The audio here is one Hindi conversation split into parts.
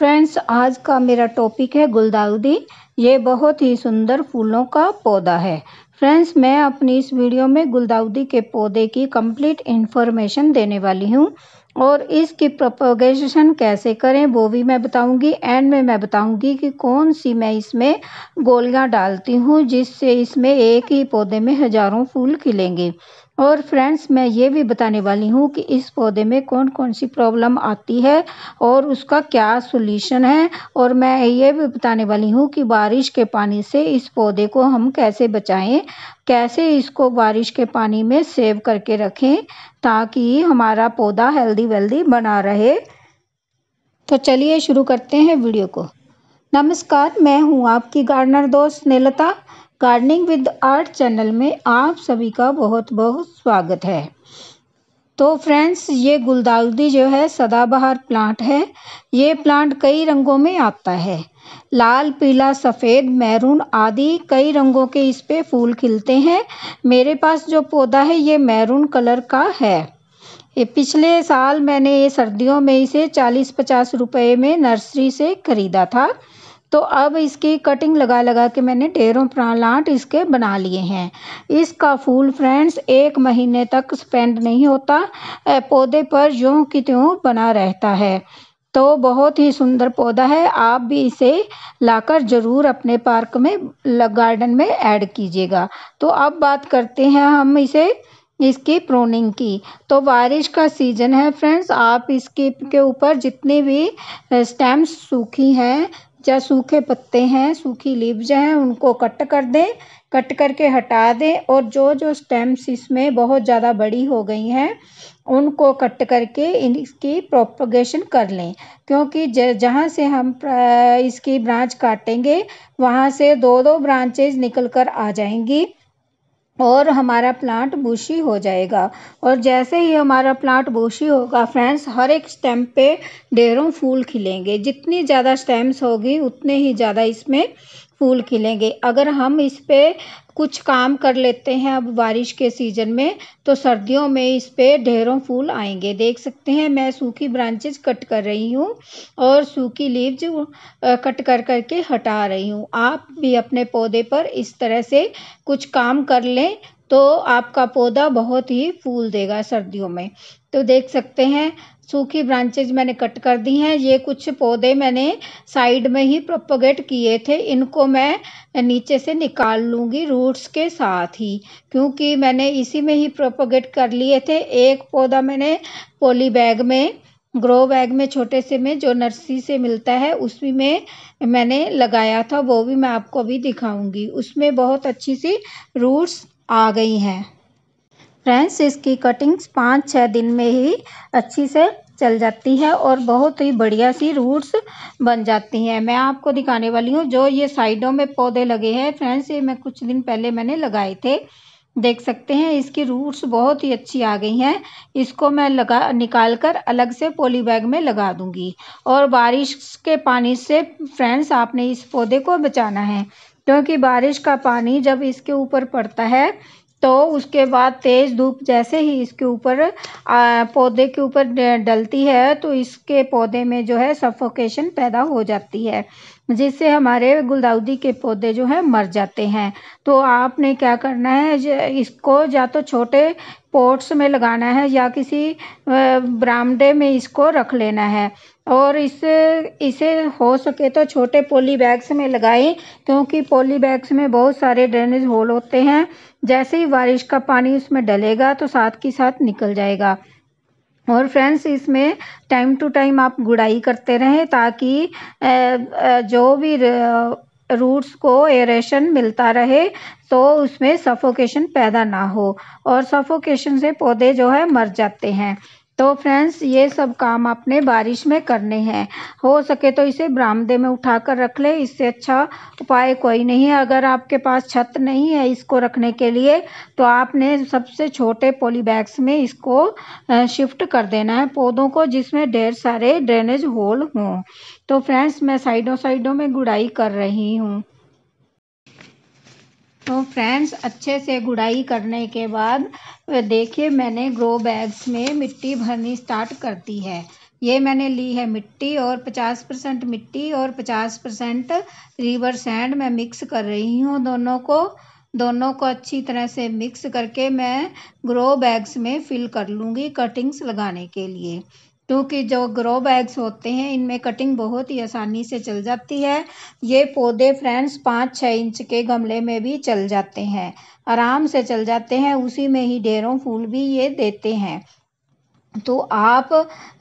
फ्रेंड्स आज का मेरा टॉपिक है गुलदाउदी ये बहुत ही सुंदर फूलों का पौधा है फ्रेंड्स मैं अपनी इस वीडियो में गुलदाउदी के पौधे की कंप्लीट इन्फॉर्मेशन देने वाली हूँ और इसकी प्रोपोगेशन कैसे करें वो भी मैं बताऊंगी एंड में मैं बताऊंगी कि कौन सी मैं इसमें गोलियाँ डालती हूँ जिससे इसमें एक ही पौधे में हज़ारों फूल खिलेंगे और फ्रेंड्स मैं ये भी बताने वाली हूँ कि इस पौधे में कौन कौन सी प्रॉब्लम आती है और उसका क्या सोल्यूशन है और मैं ये भी बताने वाली हूँ कि बारिश के पानी से इस पौधे को हम कैसे बचाएं कैसे इसको बारिश के पानी में सेव करके रखें ताकि हमारा पौधा हेल्दी वेल्दी बना रहे तो चलिए शुरू करते हैं वीडियो को नमस्कार मैं हूँ आपकी गार्डनर दोस्त Neelta gardening with art channel में आप सभी का बहुत बहुत स्वागत है तो फ्रेंड्स ये गुलदाउदी जो है सदाबहार प्लांट है ये प्लांट कई रंगों में आता है लाल पीला सफ़ेद मैरून आदि कई रंगों के इस पे फूल खिलते हैं मेरे पास जो पौधा है ये मैरून कलर का है ये पिछले साल मैंने ये सर्दियों में इसे 40-50 रुपए में नर्सरी से ख़रीदा था तो अब इसकी कटिंग लगा लगा के मैंने ढेरों प्लांट इसके बना लिए हैं इसका फूल फ्रेंड्स एक महीने तक स्पेंड नहीं होता पौधे पर ज्यों की त्यों बना रहता है तो बहुत ही सुंदर पौधा है आप भी इसे लाकर ज़रूर अपने पार्क में गार्डन में ऐड कीजिएगा तो अब बात करते हैं हम इसे इसकी प्रोनिंग की तो बारिश का सीज़न है फ्रेंड्स आप इसके के ऊपर जितने भी स्टेम्स सूखी हैं या सूखे पत्ते हैं सूखी लीव्स हैं उनको कट कर दें कट करके हटा दें और जो जो स्टेम्स इसमें बहुत ज़्यादा बड़ी हो गई हैं उनको कट करके इनकी प्रोपगेशन कर लें क्योंकि जहाँ से हम इसकी ब्रांच काटेंगे वहाँ से दो दो ब्रांचेज निकल कर आ जाएंगी और हमारा प्लांट बूशी हो जाएगा और जैसे ही हमारा प्लांट बूशी होगा फ्रेंड्स हर एक स्टेम पे ढेरों फूल खिलेंगे जितनी ज़्यादा स्टेम्स होगी उतने ही ज़्यादा इसमें फूल खिलेंगे अगर हम इस पर कुछ काम कर लेते हैं अब बारिश के सीज़न में तो सर्दियों में इस पे ढेरों फूल आएंगे देख सकते हैं मैं सूखी ब्रांचेज कट कर रही हूँ और सूखी लीव्स कट कर करके हटा रही हूँ आप भी अपने पौधे पर इस तरह से कुछ काम कर लें तो आपका पौधा बहुत ही फूल देगा सर्दियों में तो देख सकते हैं सूखी ब्रांचेज मैंने कट कर दी हैं ये कुछ पौधे मैंने साइड में ही प्रोपोगेट किए थे इनको मैं नीचे से निकाल लूँगी रूट्स के साथ ही क्योंकि मैंने इसी में ही प्रोपोगेट कर लिए थे एक पौधा मैंने पोली बैग में ग्रो बैग में छोटे से में जो नर्सरी से मिलता है उसमें में मैंने लगाया था वो भी मैं आपको अभी दिखाऊँगी उसमें बहुत अच्छी सी रूट्स आ गई हैं फ्रेंड्स इसकी कटिंग्स पाँच छः दिन में ही अच्छी से चल जाती है और बहुत ही बढ़िया सी रूट्स बन जाती हैं मैं आपको दिखाने वाली हूँ जो ये साइडों में पौधे लगे हैं फ्रेंड्स ये मैं कुछ दिन पहले मैंने लगाए थे देख सकते हैं इसकी रूट्स बहुत ही अच्छी आ गई हैं इसको मैं लगा निकाल कर अलग से पोली बैग में लगा दूंगी और बारिश के पानी से फ्रेंड्स आपने इस पौधे को बचाना है क्योंकि बारिश का पानी जब इसके ऊपर पड़ता है तो उसके बाद तेज़ धूप जैसे ही इसके ऊपर पौधे के ऊपर डलती है तो इसके पौधे में जो है सफोकेशन पैदा हो जाती है जिससे हमारे गुलदाउदी के पौधे जो हैं मर जाते हैं तो आपने क्या करना है इसको या तो छोटे पोर्ट्स में लगाना है या किसी ब्रामडे में इसको रख लेना है और इस इसे हो सके तो छोटे पोली बैग्स में लगाएं क्योंकि पोली बैग्स में बहुत सारे ड्रेनेज होल होते हैं जैसे ही बारिश का पानी उसमें डलेगा तो साथ ही साथ निकल जाएगा और फ्रेंड्स इसमें टाइम टू टाइम आप गुड़ाई करते रहें ताकि जो भी रूट्स को एरेशन मिलता रहे तो उसमें सफोकेशन पैदा ना हो और सफोकेशन से पौधे जो है मर जाते हैं तो फ्रेंड्स ये सब काम आपने बारिश में करने हैं हो सके तो इसे बरामदे में उठा कर रख ले इससे अच्छा उपाय कोई नहीं है अगर आपके पास छत नहीं है इसको रखने के लिए तो आपने सबसे छोटे पोली बैग्स में इसको शिफ्ट कर देना है पौधों को जिसमें ढेर सारे ड्रेनेज होल हों तो फ्रेंड्स मैं साइडों साइडों में गुड़ाई कर रही हूँ तो फ्रेंड्स अच्छे से गुड़ाई करने के बाद देखिए मैंने ग्रो बैग्स में मिट्टी भरनी स्टार्ट कर दी है ये मैंने ली है मिट्टी और 50 परसेंट मिट्टी और 50 परसेंट रिवर सैंड मैं मिक्स कर रही हूँ दोनों को दोनों को अच्छी तरह से मिक्स करके मैं ग्रो बैग्स में फिल कर लूँगी कटिंग्स लगाने के लिए क्योंकि जो ग्रो बैग्स होते हैं इनमें कटिंग बहुत ही आसानी से चल जाती है ये पौधे फ्रेंड्स पाँच छः इंच के गमले में भी चल जाते हैं आराम से चल जाते हैं उसी में ही ढेरों फूल भी ये देते हैं तो आप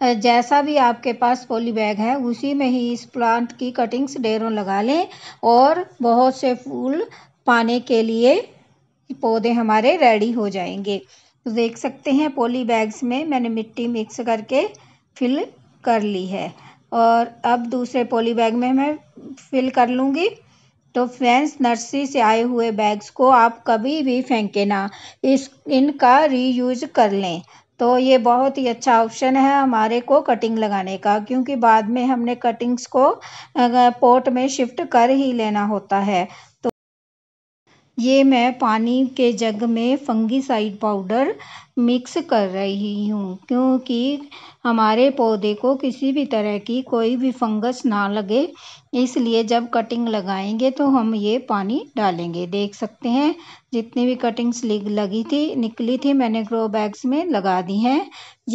जैसा भी आपके पास पॉली बैग है उसी में ही इस प्लांट की कटिंग्स ढेरों लगा लें और बहुत से फूल पाने के लिए पौधे हमारे रेडी हो जाएंगे तो देख सकते हैं पॉली बैग्स में मैंने मिट्टी मिक्स करके फिल कर ली है और अब दूसरे पॉली बैग में मैं फिल कर लूँगी तो फ्रेंड्स नर्सरी से आए हुए बैग्स को आप कभी भी फेंके ना इस इनका रीयूज कर लें तो ये बहुत ही अच्छा ऑप्शन है हमारे को कटिंग लगाने का क्योंकि बाद में हमने कटिंग्स को पोर्ट में शिफ्ट कर ही लेना होता है ये मैं पानी के जग में फंगिसाइड पाउडर मिक्स कर रही हूँ क्योंकि हमारे पौधे को किसी भी तरह की कोई भी फंगस ना लगे इसलिए जब कटिंग लगाएंगे तो हम ये पानी डालेंगे देख सकते हैं जितनी भी कटिंग्स लगी थी निकली थी मैंने ग्रो बैग्स में लगा दी हैं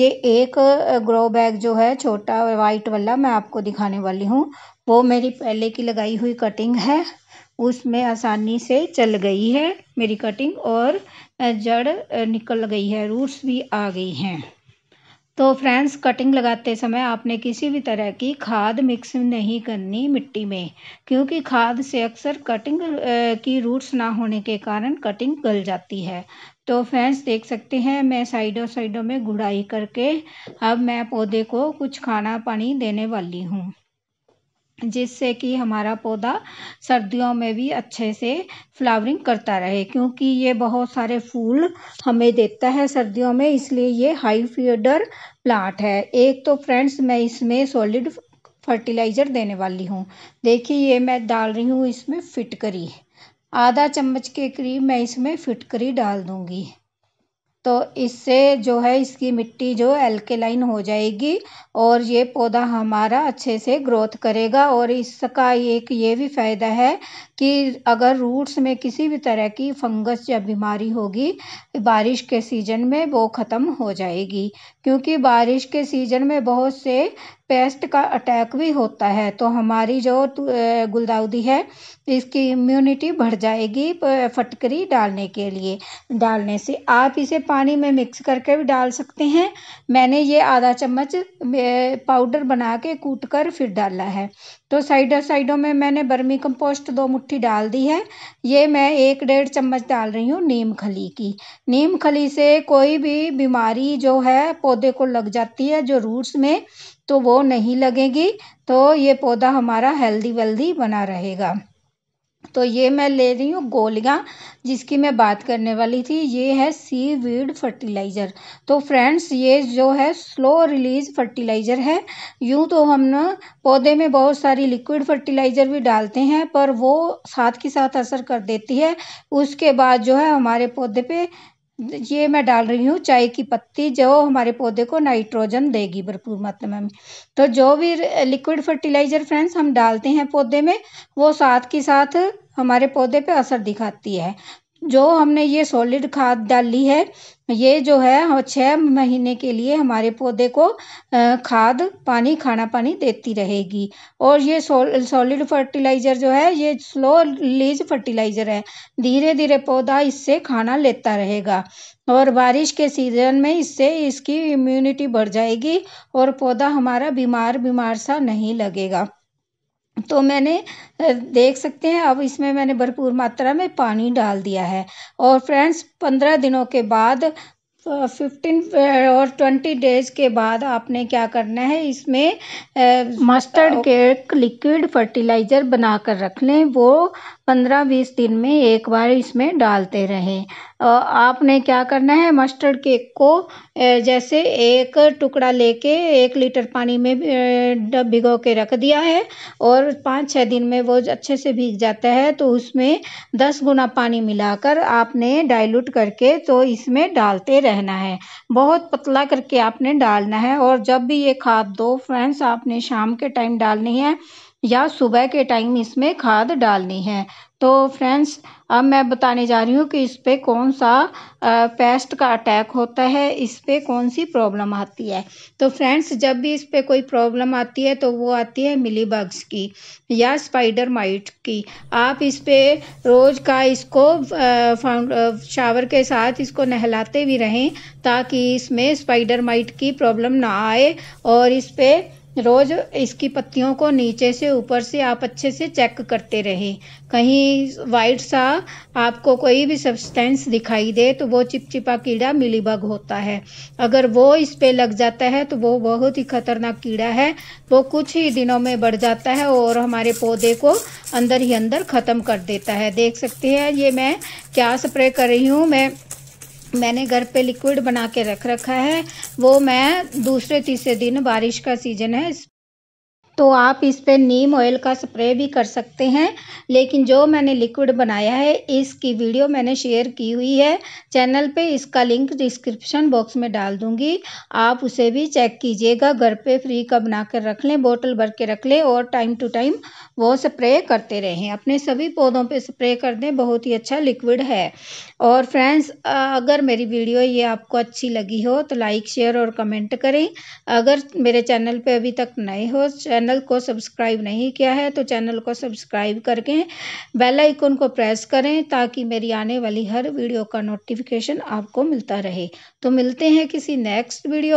ये एक ग्रो बैग जो है छोटा वाइट वाला मैं आपको दिखाने वाली हूँ वो मेरी पहले की लगाई हुई कटिंग है उसमें आसानी से चल गई है मेरी कटिंग और जड़ निकल गई है रूट्स भी आ गई हैं तो फ्रेंड्स कटिंग लगाते समय आपने किसी भी तरह की खाद मिक्स नहीं करनी मिट्टी में क्योंकि खाद से अक्सर कटिंग की रूट्स ना होने के कारण कटिंग गल जाती है तो फ्रेंड्स देख सकते हैं मैं साइडों साइडों में गुड़ाई करके अब मैं पौधे को कुछ खाना पानी देने वाली हूँ जिससे कि हमारा पौधा सर्दियों में भी अच्छे से फ्लावरिंग करता रहे क्योंकि ये बहुत सारे फूल हमें देता है सर्दियों में इसलिए ये हाई फीडर प्लांट है एक तो फ्रेंड्स मैं इसमें सॉलिड फर्टिलाइज़र देने वाली हूँ देखिए ये मैं डाल रही हूँ इसमें फिटकरी आधा चम्मच के करीब मैं इसमें फिटकरी डाल दूँगी तो इससे जो है इसकी मिट्टी जो एल्केलाइन हो जाएगी और ये पौधा हमारा अच्छे से ग्रोथ करेगा और इसका एक ये भी फ़ायदा है कि अगर रूट्स में किसी भी तरह की फंगस या बीमारी होगी बारिश के सीजन में वो ख़त्म हो जाएगी क्योंकि बारिश के सीजन में बहुत से पेस्ट का अटैक भी होता है तो हमारी जो गुलदाउदी है इसकी इम्यूनिटी बढ़ जाएगी फटकरी डालने के लिए डालने से आप इसे पानी में मिक्स करके भी डाल सकते हैं मैंने ये आधा चम्मच पाउडर बना के कूट कर फिर डाला है तो साइडों साइडों में मैंने बर्मी कंपोस्ट दो मुट्ठी डाल दी है ये मैं एक डेढ़ चम्मच डाल रही हूँ नीम खली की नीम खली से कोई भी बीमारी जो है पौधे को लग जाती है जो रूट्स में तो वो नहीं लगेगी तो ये पौधा हमारा हेल्दी वेल्दी बना रहेगा तो ये मैं ले रही हूँ गोलियाँ जिसकी मैं बात करने वाली थी ये है सी वीड फर्टिलाइज़र तो फ्रेंड्स ये जो है स्लो रिलीज फर्टिलाइज़र है यूँ तो हम ना पौधे में बहुत सारी लिक्विड फर्टिलाइज़र भी डालते हैं पर वो साथ के साथ असर कर देती है उसके बाद जो है हमारे पौधे पे ये मैं डाल रही हूँ चाय की पत्ती जो हमारे पौधे को नाइट्रोजन देगी भरपूर मात्रा में तो जो भी लिक्विड फर्टिलाइज़र फ्रेंड्स हम डालते हैं पौधे में वो साथ के साथ हमारे पौधे पे असर दिखाती है जो हमने ये सॉलिड खाद डाली है ये जो है छः महीने के लिए हमारे पौधे को खाद पानी खाना पानी देती रहेगी और ये सॉलिड फर्टिलाइज़र जो है ये स्लो लीज फर्टिलाइज़र है धीरे धीरे पौधा इससे खाना लेता रहेगा और बारिश के सीज़न में इससे इसकी इम्यूनिटी बढ़ जाएगी और पौधा हमारा बीमार बीमार सा नहीं लगेगा तो मैंने देख सकते हैं अब इसमें मैंने भरपूर मात्रा में पानी डाल दिया है और फ्रेंड्स पंद्रह दिनों के बाद फिफ्टीन और ट्वेंटी डेज के बाद आपने क्या करना है इसमें मस्टर्ड केक लिक्विड फर्टिलाइज़र बना कर रख लें वो पंद्रह बीस दिन में एक बार इसमें डालते रहें आपने क्या करना है मस्टर्ड केक को जैसे एक टुकड़ा लेके एक लीटर पानी में डब भिगो के रख दिया है और पाँच छः दिन में वो अच्छे से भीग जाता है तो उसमें दस गुना पानी मिलाकर आपने डाइल्यूट करके तो इसमें डालते रहना है बहुत पतला करके आपने डालना है और जब भी ये खाद दो फ्रेंड्स आपने शाम के टाइम डालनी है या सुबह के टाइम इसमें खाद डालनी है तो फ्रेंड्स अब मैं बताने जा रही हूँ कि इस पर कौन सा पेस्ट का अटैक होता है इस पर कौन सी प्रॉब्लम आती है तो फ्रेंड्स जब भी इस पर कोई प्रॉब्लम आती है तो वो आती है मिली बग्स की या स्पाइडर माइट की आप इस पर रोज़ का इसको शावर के साथ इसको नहलाते भी रहें ताकि इसमें स्पाइडर माइट की प्रॉब्लम ना आए और इस पर रोज इसकी पत्तियों को नीचे से ऊपर से आप अच्छे से चेक करते रहे कहीं वाइट सा आपको कोई भी सब्सटेंस दिखाई दे तो वो चिपचिपा कीड़ा मिलीबग होता है अगर वो इस पे लग जाता है तो वो बहुत ही खतरनाक कीड़ा है वो कुछ ही दिनों में बढ़ जाता है और हमारे पौधे को अंदर ही अंदर ख़त्म कर देता है देख सकते हैं ये मैं क्या स्प्रे कर रही हूँ मैं मैंने घर पे लिक्विड बना के रख रखा है वो मैं दूसरे तीसरे दिन बारिश का सीजन है तो आप इस पर नीम ऑयल का स्प्रे भी कर सकते हैं लेकिन जो मैंने लिक्विड बनाया है इसकी वीडियो मैंने शेयर की हुई है चैनल पे इसका लिंक डिस्क्रिप्शन बॉक्स में डाल दूँगी आप उसे भी चेक कीजिएगा घर पे फ्री का बना कर रख लें बोतल भर के रख लें और टाइम टू टाइम वो स्प्रे करते रहें अपने सभी पौधों पर स्प्रे कर दें बहुत ही अच्छा लिक्विड है और फ्रेंड्स अगर मेरी वीडियो ये आपको अच्छी लगी हो तो लाइक शेयर और कमेंट करें अगर मेरे चैनल पर अभी तक नए हो चैनल चैनल को सब्सक्राइब नहीं किया है तो चैनल को सब्सक्राइब करके बेल आइकन को प्रेस करें ताकि मेरी आने वाली हर वीडियो का नोटिफिकेशन आपको मिलता रहे तो मिलते हैं किसी नेक्स्ट वीडियो